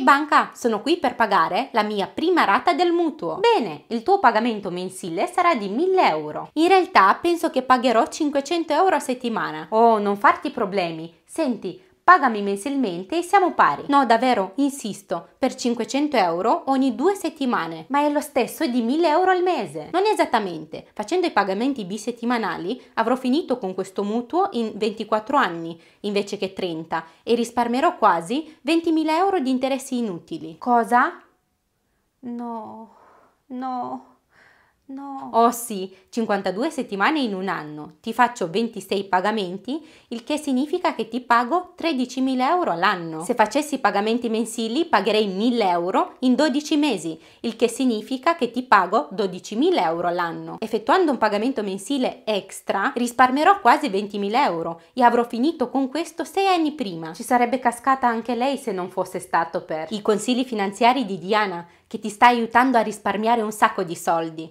Ehi banca, sono qui per pagare la mia prima rata del mutuo. Bene, il tuo pagamento mensile sarà di 1000 euro. In realtà penso che pagherò 500 euro a settimana. Oh, non farti problemi. Senti, pagami mensilmente e siamo pari. No, davvero, insisto, per 500 euro ogni due settimane, ma è lo stesso di 1000 euro al mese. Non esattamente, facendo i pagamenti bisettimanali avrò finito con questo mutuo in 24 anni invece che 30 e risparmierò quasi 20.000 euro di interessi inutili. Cosa? No, no. No. Oh sì, 52 settimane in un anno, ti faccio 26 pagamenti, il che significa che ti pago 13.000 euro all'anno. Se facessi pagamenti mensili pagherei 1.000 euro in 12 mesi, il che significa che ti pago 12.000 euro all'anno. Effettuando un pagamento mensile extra risparmierò quasi 20.000 euro e avrò finito con questo 6 anni prima. Ci sarebbe cascata anche lei se non fosse stato per i consigli finanziari di Diana che ti sta aiutando a risparmiare un sacco di soldi.